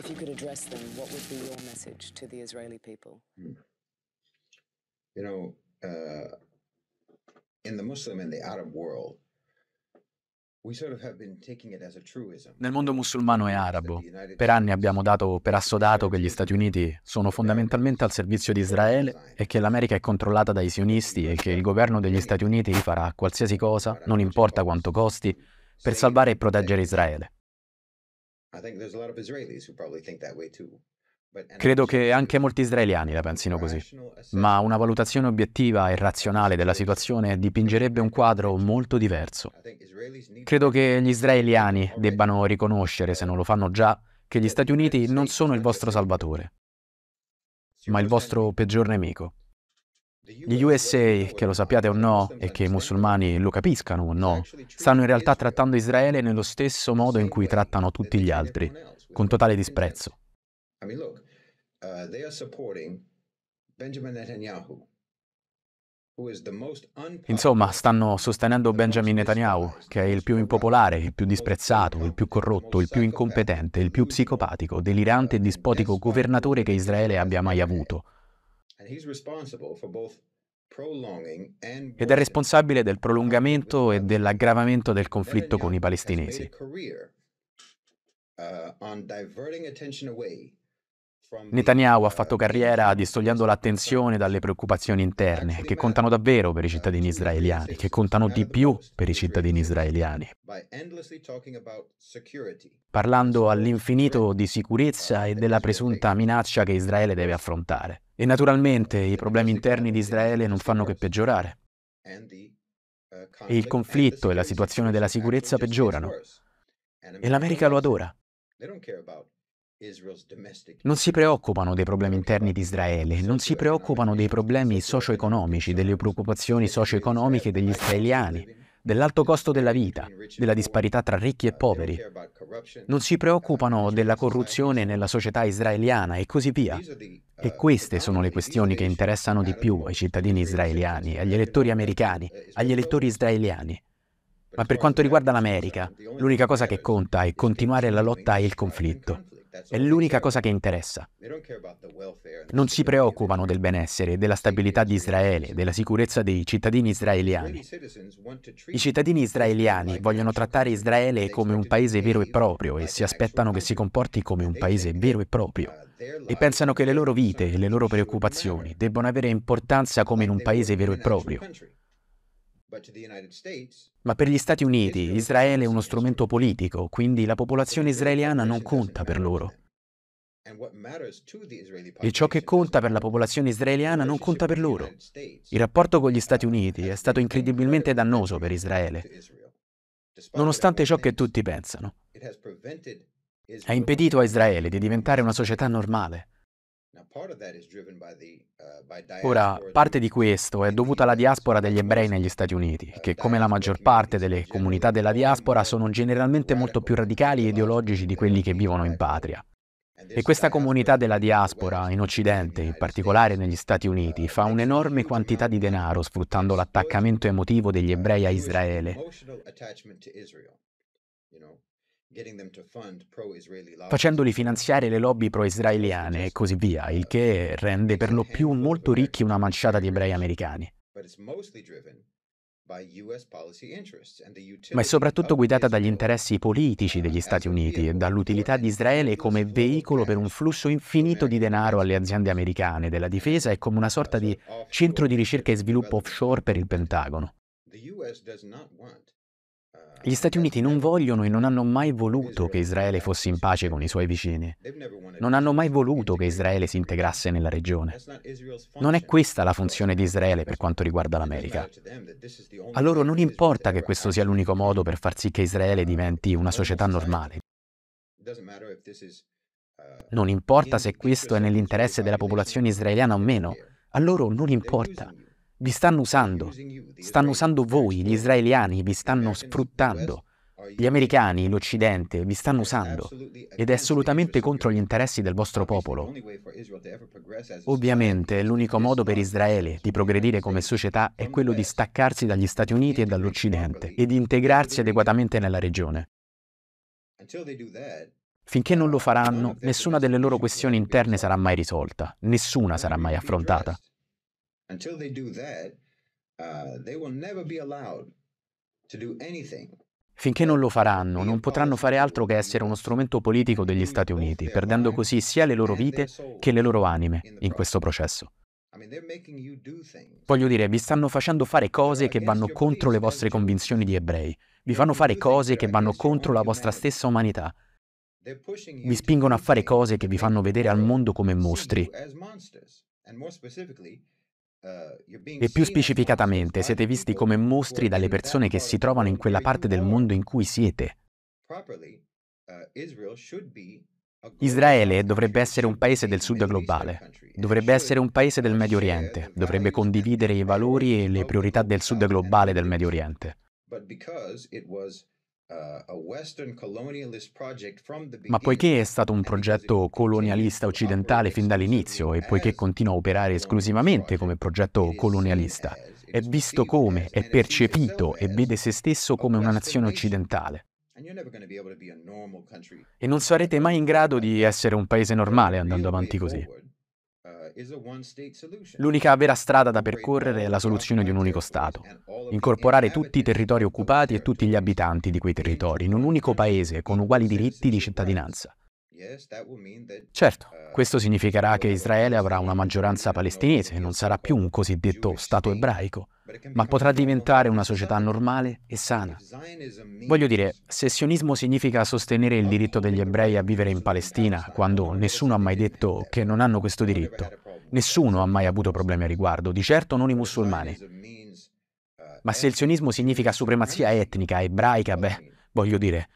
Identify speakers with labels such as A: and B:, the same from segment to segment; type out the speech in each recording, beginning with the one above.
A: If you could address them, what would be your message to the Israeli people? Hmm. You know, uh, in the Muslim and the Arab world,
B: Nel mondo musulmano e arabo, per anni abbiamo dato per assodato che gli Stati Uniti sono fondamentalmente al servizio di Israele e che l'America è controllata dai sionisti e che il governo degli Stati Uniti farà qualsiasi cosa, non importa quanto costi, per salvare e proteggere Israele. Credo che anche molti israeliani la pensino così, ma una valutazione obiettiva e razionale della situazione dipingerebbe un quadro molto diverso. Credo che gli israeliani debbano riconoscere, se non lo fanno già, che gli Stati Uniti non sono il vostro salvatore, ma il vostro peggior nemico. Gli USA, che lo sappiate o no, e che i musulmani lo capiscano o no, stanno in realtà trattando Israele nello stesso modo in cui trattano tutti gli altri, con totale disprezzo. Uh, Insomma, stanno sostenendo Benjamin Netanyahu, che è il più impopolare, il più disprezzato, il più corrotto, il più incompetente, il più psicopatico, delirante e dispotico governatore che Israele abbia mai avuto ed è responsabile del prolungamento e dell'aggravamento del conflitto con i palestinesi. Uh, Netanyahu ha fatto carriera distogliendo l'attenzione dalle preoccupazioni interne, che contano davvero per i cittadini israeliani, che contano di più per i cittadini israeliani. Parlando all'infinito di sicurezza e della presunta minaccia che Israele deve affrontare. E naturalmente i problemi interni di Israele non fanno che peggiorare. E il conflitto e la situazione della sicurezza peggiorano. E l'America lo adora. Non si preoccupano dei problemi interni di Israele, non si preoccupano dei problemi socio-economici, delle preoccupazioni socio-economiche degli israeliani, dell'alto costo della vita, della disparità tra ricchi e poveri. Non si preoccupano della corruzione nella società israeliana e così via. E queste sono le questioni che interessano di più ai cittadini israeliani, agli elettori americani, agli elettori israeliani. Ma per quanto riguarda l'America, l'unica cosa che conta è continuare la lotta e il conflitto. È l'unica cosa che interessa. Non si preoccupano del benessere, della stabilità di Israele, della sicurezza dei cittadini israeliani. I cittadini israeliani vogliono trattare Israele come un paese vero e proprio e si aspettano che si comporti come un paese vero e proprio. E pensano che le loro vite e le loro preoccupazioni debbano avere importanza come in un paese vero e proprio. Ma per gli Stati Uniti Israele è uno strumento politico, quindi la popolazione israeliana non conta per loro. E ciò che conta per la popolazione israeliana non conta per loro. Il rapporto con gli Stati Uniti è stato incredibilmente dannoso per Israele, nonostante ciò che tutti pensano.
A: Ha impedito a
B: Israele di diventare una società normale. Uh, Ora, parte di questo è dovuta alla diaspora degli ebrei negli Stati Uniti, uh, che come la maggior parte delle comunità della diaspora sono generalmente molto più radicali e ideologici di quelli che vivono in patria. E questa comunità della diaspora, in Occidente, in particolare negli Stati Uniti, uh, fa un'enorme quantità di denaro sfruttando l'attaccamento emotivo degli ebrei a Israele facendoli finanziare le lobby pro-israeliane e così via, il che rende per lo più molto ricchi una manciata di ebrei americani.
A: Ma è soprattutto guidata
B: dagli interessi politici degli Stati Uniti e dall'utilità di Israele come veicolo per un flusso infinito di denaro alle aziende americane della difesa e come una sorta di centro di ricerca e sviluppo offshore per il Pentagono. Gli Stati Uniti non vogliono e non hanno mai voluto che Israele fosse in pace con i suoi vicini. Non hanno mai voluto che Israele si integrasse nella regione. Non è questa la funzione di Israele per quanto riguarda l'America. A loro non importa che questo sia l'unico modo per far sì che Israele diventi una società normale. Non importa se questo è nell'interesse della popolazione israeliana o meno. A loro non importa. Vi stanno usando, stanno usando voi, gli israeliani, vi stanno sfruttando. Gli americani, l'Occidente, vi stanno usando ed è assolutamente contro gli interessi del vostro popolo. Ovviamente l'unico modo per Israele di progredire come società è quello di staccarsi dagli Stati Uniti e dall'Occidente e di integrarsi adeguatamente nella regione. Finché non lo faranno, nessuna delle loro questioni interne sarà mai risolta, nessuna sarà mai affrontata. Until
A: they do that, uh, they will never be allowed to do anything
B: Finché non lo faranno, non potranno fare altro che essere uno strumento politico degli Stati Uniti, perdendo così sia le loro vite che le loro anime in questo processo. Voglio dire, vi stanno facendo fare cose che vanno contro le vostre convinzioni di ebrei, vi fanno fare cose che vanno contro la vostra stessa umanità, vi spingono a fare cose che vi fanno vedere al mondo come mostri. Eh, e più specificatamente siete visti come mostri dalle persone che si trovano in quella parte del mondo in cui siete.
A: Eh,
B: Israele dovrebbe essere un paese del sud globale, dovrebbe essere un paese del Medio Oriente, dovrebbe condividere i valori e le priorità del sud globale del Medio Oriente. Ma poiché è stato un progetto colonialista occidentale fin dall'inizio e poiché continua a operare esclusivamente come progetto colonialista, è visto come, è percepito e vede se stesso come una nazione occidentale. E non sarete mai in grado di essere un paese normale andando avanti così. L'unica vera strada da percorrere è la soluzione di un unico Stato, incorporare tutti i territori occupati e tutti gli abitanti di quei territori in un unico paese con uguali diritti di cittadinanza. Certo, uh, questo significherà che Israele avrà una maggioranza palestinese e non sarà più un cosiddetto Stato ebraico, ma potrà diventare una società normale e sana. Voglio dire, se sionismo significa sostenere il diritto degli ebrei a vivere in Palestina, quando nessuno ha mai detto che non hanno questo diritto, Nessuno ha mai avuto problemi a riguardo, di certo non i musulmani. Ma se il sionismo significa supremazia etnica, ebraica, beh, voglio dire,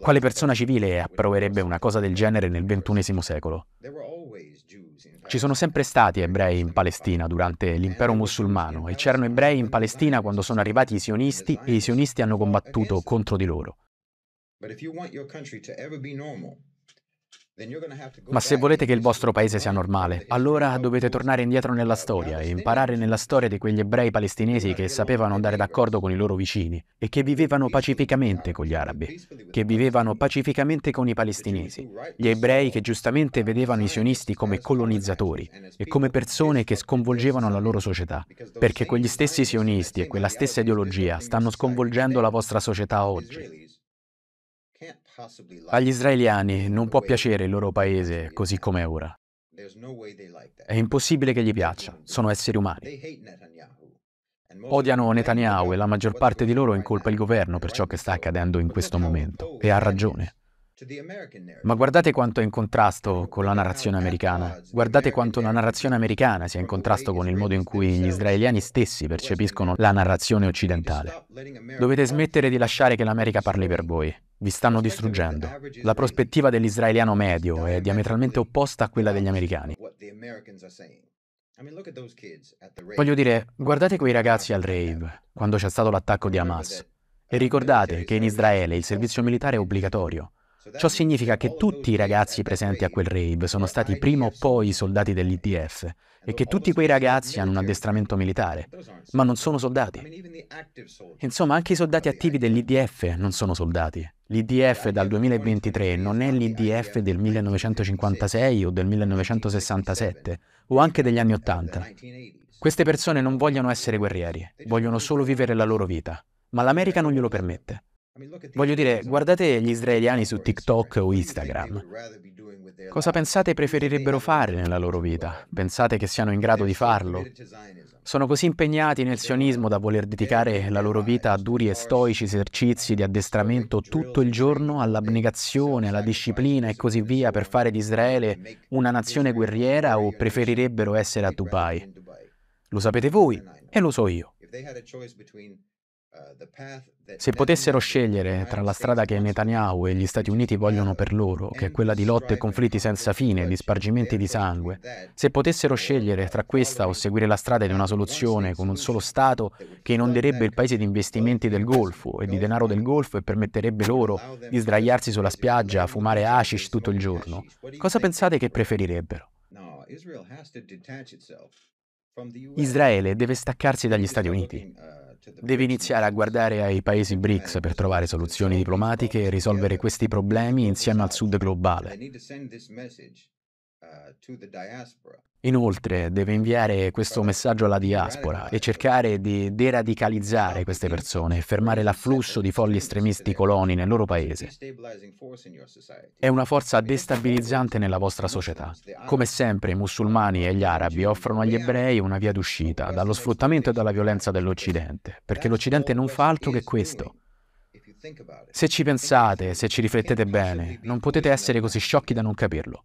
B: quale persona civile approverebbe una cosa del genere nel XXI secolo? Ci sono sempre stati ebrei in Palestina durante l'impero musulmano e c'erano ebrei in Palestina quando sono arrivati i sionisti e i sionisti hanno combattuto contro di loro.
A: But if you want your country to ever be normal,
B: ma se volete che il vostro paese sia normale, allora dovete tornare indietro nella storia e imparare nella storia di quegli ebrei palestinesi che sapevano andare d'accordo con i loro vicini e che vivevano pacificamente con gli arabi, che vivevano pacificamente con i palestinesi, gli ebrei che giustamente vedevano i sionisti come colonizzatori e come persone che sconvolgevano la loro società, perché quegli stessi sionisti e quella stessa ideologia stanno sconvolgendo la vostra società oggi. Agli israeliani non può piacere il loro paese così com'è ora. È impossibile che gli piaccia, sono esseri umani. Odiano Netanyahu e la maggior parte di loro incolpa il governo per ciò che sta accadendo in questo momento, e ha ragione. Ma guardate quanto è in contrasto con la narrazione americana, guardate quanto la narrazione americana sia in contrasto con il modo in cui gli israeliani stessi percepiscono la narrazione occidentale. Dovete smettere di lasciare che l'America parli per voi vi stanno distruggendo. La prospettiva dell'israeliano medio è diametralmente opposta a quella degli americani. Voglio dire, guardate quei ragazzi al rave, quando c'è stato l'attacco di Hamas, e uh, ricordate che in Israele il servizio militare è obbligatorio. Ciò significa che tutti i ragazzi presenti a quel rave sono stati prima o poi soldati dell'IDF e che tutti quei ragazzi hanno un addestramento militare, ma non sono soldati. Insomma, anche i soldati attivi dell'IDF non sono soldati. L'IDF dal 2023 non è l'IDF del 1956 o del 1967 o anche degli anni 80. Queste persone non vogliono essere guerrieri, vogliono solo vivere la loro vita, ma l'America non glielo permette. Voglio dire, guardate gli israeliani su TikTok o Instagram. Cosa pensate preferirebbero fare nella loro vita? Pensate che siano in grado di farlo? Sono così impegnati nel sionismo da voler dedicare la loro vita a duri e stoici esercizi di addestramento tutto il giorno all'abnegazione, alla disciplina e così via per fare di Israele una nazione guerriera o preferirebbero essere a Dubai? Lo sapete voi e lo so io. Eh, se potessero scegliere tra la strada che Netanyahu e gli Stati Uniti vogliono per loro, che è quella di lotte e conflitti senza fine, di spargimenti di sangue, se potessero scegliere tra questa o seguire la strada di una soluzione con un solo Stato che inonderebbe il paese di investimenti del Golfo e di denaro del Golfo e permetterebbe loro di sdraiarsi sulla spiaggia, a fumare hashish tutto il giorno, cosa pensate che preferirebbero? Israele deve staccarsi dagli Stati Uniti. Cioè, Devi iniziare a guardare ai paesi BRICS per trovare soluzioni diplomatiche e risolvere questi problemi insieme al sud globale. Uh, Inoltre deve inviare questo messaggio alla diaspora e cercare di deradicalizzare queste persone e fermare l'afflusso di folli estremisti coloni nel loro paese. È una forza destabilizzante nella vostra società. Come sempre i musulmani e gli arabi offrono agli ebrei una via d'uscita dallo sfruttamento e dalla violenza dell'Occidente, perché l'Occidente non fa altro che questo. Se ci pensate, se ci riflettete bene, non potete essere così sciocchi da non capirlo.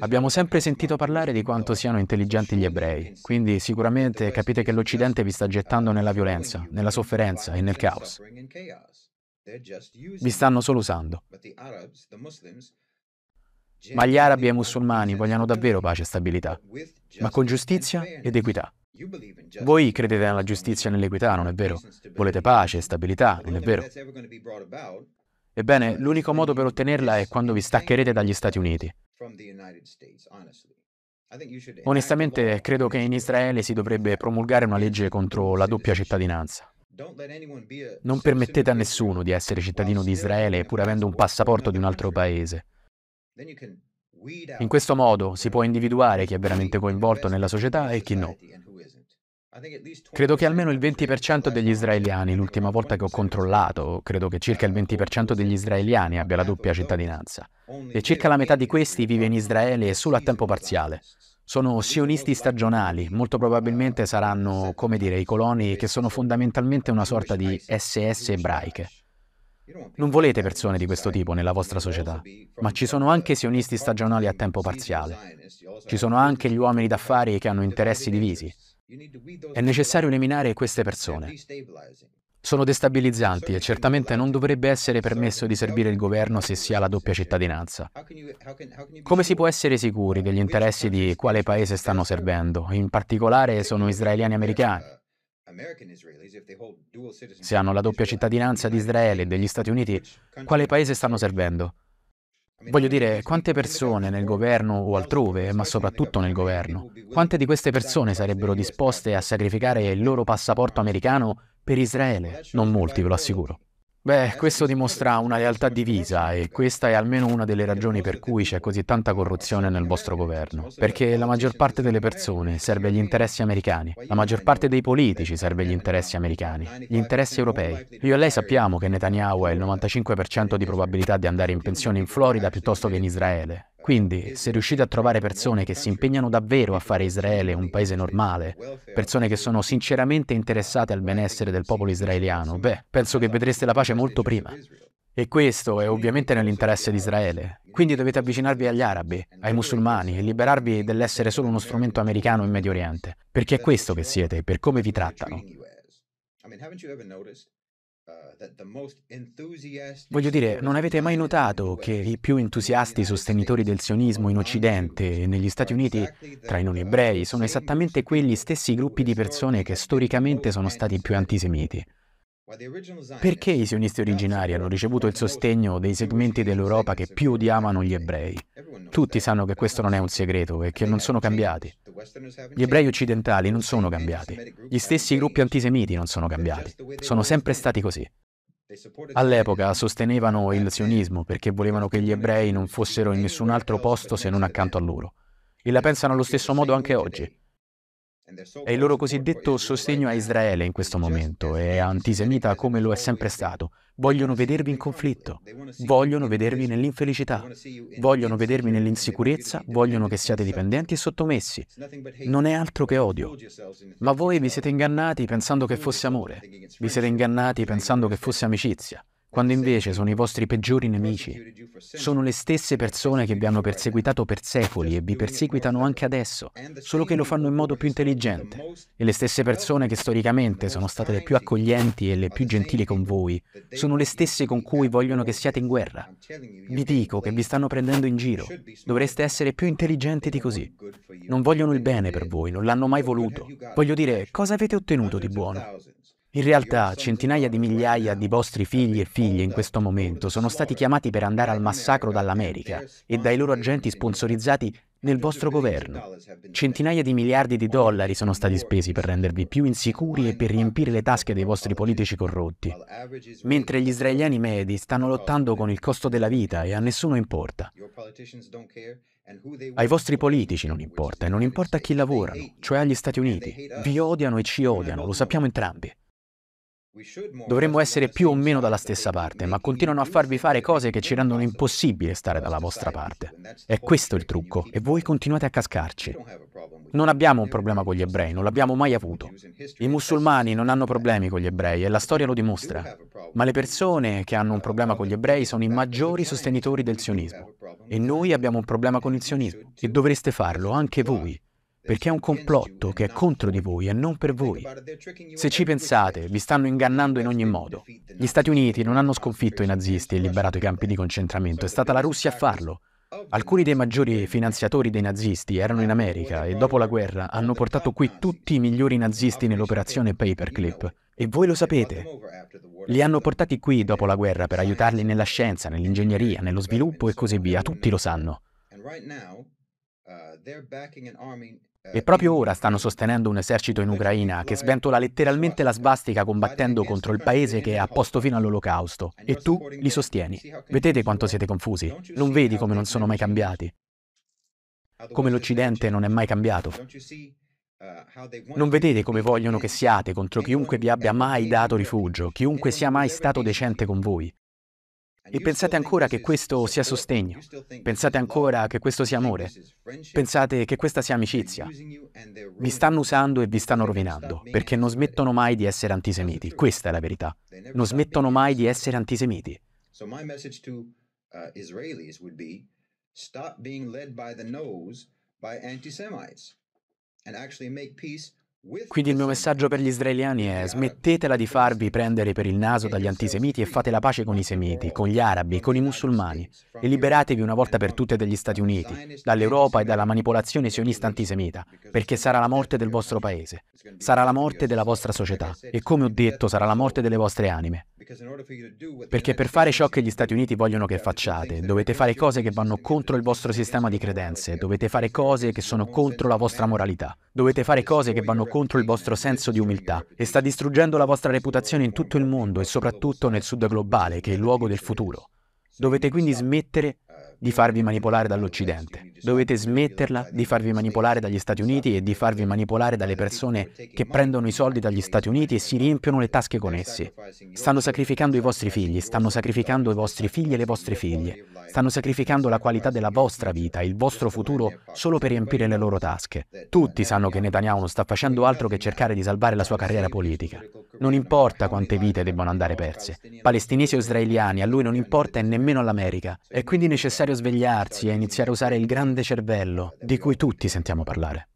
B: Abbiamo sempre sentito parlare di quanto siano intelligenti gli ebrei, quindi sicuramente capite che l'Occidente vi sta gettando nella violenza, nella sofferenza e nel caos.
A: Vi stanno solo usando. Ma gli arabi
B: e i musulmani vogliono davvero pace e stabilità, ma con giustizia ed equità. Voi credete nella giustizia e nell'equità, non è vero? Volete pace e stabilità, non è vero? Ebbene, l'unico modo per ottenerla è quando vi staccherete dagli Stati Uniti. Onestamente credo che in Israele si dovrebbe promulgare una legge contro la doppia cittadinanza. Non permettete a nessuno di essere cittadino di Israele pur avendo un passaporto di un altro paese. In questo modo si può individuare chi è veramente coinvolto nella società e chi no. Credo che almeno il 20% degli israeliani, l'ultima volta che ho controllato, credo che circa il 20% degli israeliani abbia la doppia cittadinanza. E circa la metà di questi vive in Israele solo a tempo parziale. Sono sionisti stagionali, molto probabilmente saranno, come dire, i coloni che sono fondamentalmente una sorta di SS ebraiche. Non volete persone di questo tipo nella vostra società, ma ci sono anche sionisti stagionali a tempo parziale. Ci sono anche gli uomini d'affari che hanno interessi divisi. È necessario eliminare queste persone. Sono destabilizzanti e certamente non dovrebbe essere permesso di servire il governo se si ha la doppia cittadinanza. Come si può essere sicuri degli interessi di quale paese stanno servendo? In particolare sono israeliani americani.
A: Uh,
B: se hanno la doppia cittadinanza di Israele e degli Stati Uniti, quale paese stanno servendo? Voglio dire, quante persone nel governo o altrove, ma soprattutto nel governo, quante di queste persone sarebbero disposte a sacrificare il loro passaporto americano per Israele? Non molti, ve lo assicuro. Beh, questo dimostra una lealtà divisa e questa è almeno una delle ragioni per cui c'è così tanta corruzione nel vostro governo, perché la maggior parte delle persone serve agli interessi americani, la maggior parte dei politici serve agli interessi americani, gli interessi europei. Io e lei sappiamo che Netanyahu ha il 95% di probabilità di andare in pensione in Florida piuttosto che in Israele quindi, se riuscite a trovare persone che si impegnano davvero a fare Israele un paese normale, persone che sono sinceramente interessate al benessere del popolo israeliano, beh, penso che vedreste la pace molto prima. E questo è ovviamente nell'interesse di Israele. Quindi dovete avvicinarvi agli arabi, ai musulmani e liberarvi dell'essere solo uno strumento americano in Medio Oriente, perché è questo che siete, per come vi trattano. I
A: mean, Uh,
B: Voglio dire, non avete mai notato che i più entusiasti sostenitori del sionismo in Occidente e negli Stati Uniti, tra i non uh, ebrei, sono esattamente quegli stessi gruppi di persone che storicamente sono stati più antisemiti? Perché i sionisti originari hanno ricevuto il sostegno dei segmenti dell'Europa che più odiavano gli ebrei? Tutti sanno che questo non è un segreto e che non sono cambiati. Gli ebrei occidentali non sono cambiati. Gli stessi gruppi antisemiti non sono cambiati. Sono sempre stati così. All'epoca sostenevano il sionismo perché volevano che gli ebrei non fossero in nessun altro posto se non accanto a loro. E la pensano allo stesso modo anche oggi. È il loro cosiddetto sostegno a Israele in questo momento, è antisemita come lo è sempre stato. Vogliono vedervi in conflitto, vogliono vedervi nell'infelicità, vogliono vedervi nell'insicurezza, vogliono che siate dipendenti e sottomessi. Non è altro che odio. Ma voi vi siete ingannati pensando che fosse amore, vi siete ingannati pensando che fosse amicizia quando invece sono i vostri peggiori nemici. Sono le stesse persone che vi hanno perseguitato per secoli e vi perseguitano anche adesso, solo che lo fanno in modo più intelligente. E le stesse persone che storicamente sono state le più accoglienti e le più gentili con voi, sono le stesse con cui vogliono che siate in guerra. Vi dico che vi stanno prendendo in giro. Dovreste essere più intelligenti di così. Non vogliono il bene per voi, non l'hanno mai voluto. Voglio dire, cosa avete ottenuto di buono? In realtà centinaia di migliaia di vostri figli e figlie in questo momento sono stati chiamati per andare al massacro dall'America e dai loro agenti sponsorizzati nel vostro governo. Centinaia di miliardi di dollari sono stati spesi per rendervi più insicuri e per riempire le tasche dei vostri politici corrotti. Mentre gli israeliani medi stanno lottando con il costo della vita e a nessuno importa. Ai vostri politici non importa e non importa a chi lavorano, cioè agli Stati Uniti. Vi odiano e ci odiano, lo sappiamo entrambi. Dovremmo essere più o meno dalla stessa parte, ma continuano a farvi fare cose che ci rendono impossibile stare dalla vostra parte. È questo il trucco, e voi continuate a cascarci. Non abbiamo un problema con gli ebrei, non l'abbiamo mai avuto. I musulmani non hanno problemi con gli ebrei e la storia lo dimostra. Ma le persone che hanno un problema con gli ebrei sono i maggiori sostenitori del sionismo. E noi abbiamo un problema con il sionismo. E dovreste farlo anche voi perché è un complotto che è contro di voi e non per voi. Se ci pensate, vi stanno ingannando in ogni modo. Gli Stati Uniti non hanno sconfitto i nazisti e liberato i campi di concentramento, è stata la Russia a farlo. Alcuni dei maggiori finanziatori dei nazisti erano in America e dopo la guerra hanno portato qui tutti i migliori nazisti nell'operazione Paperclip. E voi lo sapete. Li hanno portati qui dopo la guerra per aiutarli nella scienza, nell'ingegneria, nello sviluppo e così via. Tutti lo sanno. E proprio ora stanno sostenendo un esercito in eh, Ucraina che sventola letteralmente la svastica combattendo contro il paese che ha posto fino all'olocausto. E tu li sostieni. Vedete quanto siete confusi? Non vedi come non sono mai cambiati? Come l'Occidente non è mai cambiato?
A: Uh, non
B: vedete come vogliono che siate contro chiunque vi abbia mai dato rifugio, chiunque sia mai stato decente con voi. E pensate ancora che questo sia sostegno, pensate ancora che questo sia amore, pensate che questa sia amicizia. Vi stanno usando e vi stanno rovinando, perché non smettono mai di essere antisemiti. Questa è la verità. Non smettono mai di essere antisemiti.
A: So my message to uh, Israelis would be stop being led by the nose by anti-Semites and actually make peace
B: quindi il mio messaggio per gli israeliani è smettetela di farvi prendere per il naso dagli antisemiti e fate la pace con i semiti, con gli arabi, con i musulmani e liberatevi una volta per tutte dagli Stati Uniti, dall'Europa e dalla manipolazione sionista antisemita, perché sarà la morte del vostro paese, sarà la morte della vostra società e come ho detto sarà la morte delle vostre anime. Perché per fare ciò che gli Stati Uniti vogliono che facciate, dovete fare cose che vanno contro il vostro sistema di credenze, dovete fare cose che sono contro la vostra moralità, dovete fare cose che vanno contro il vostro senso di umiltà e sta distruggendo la vostra reputazione in tutto il mondo e soprattutto nel sud globale, che è il luogo del futuro. Dovete quindi smettere uh, di farvi uh, manipolare dall'Occidente. Dovete smetterla di farvi manipolare dagli Stati Uniti e di farvi manipolare dalle persone che prendono i soldi dagli Stati Uniti e si riempiono le tasche con essi. Stanno sacrificando i vostri figli, stanno sacrificando i vostri figli e le vostre figlie, stanno sacrificando la qualità della vostra vita, il vostro futuro, solo per riempire le loro tasche. Tutti sanno che Netanyahu non sta facendo altro che cercare di salvare la sua carriera politica. Non importa quante vite debbano andare perse. Palestinesi o israeliani, a lui non importa e nemmeno all'America. È quindi necessario svegliarsi e iniziare a usare il grande grande cervello di cui tutti sentiamo parlare.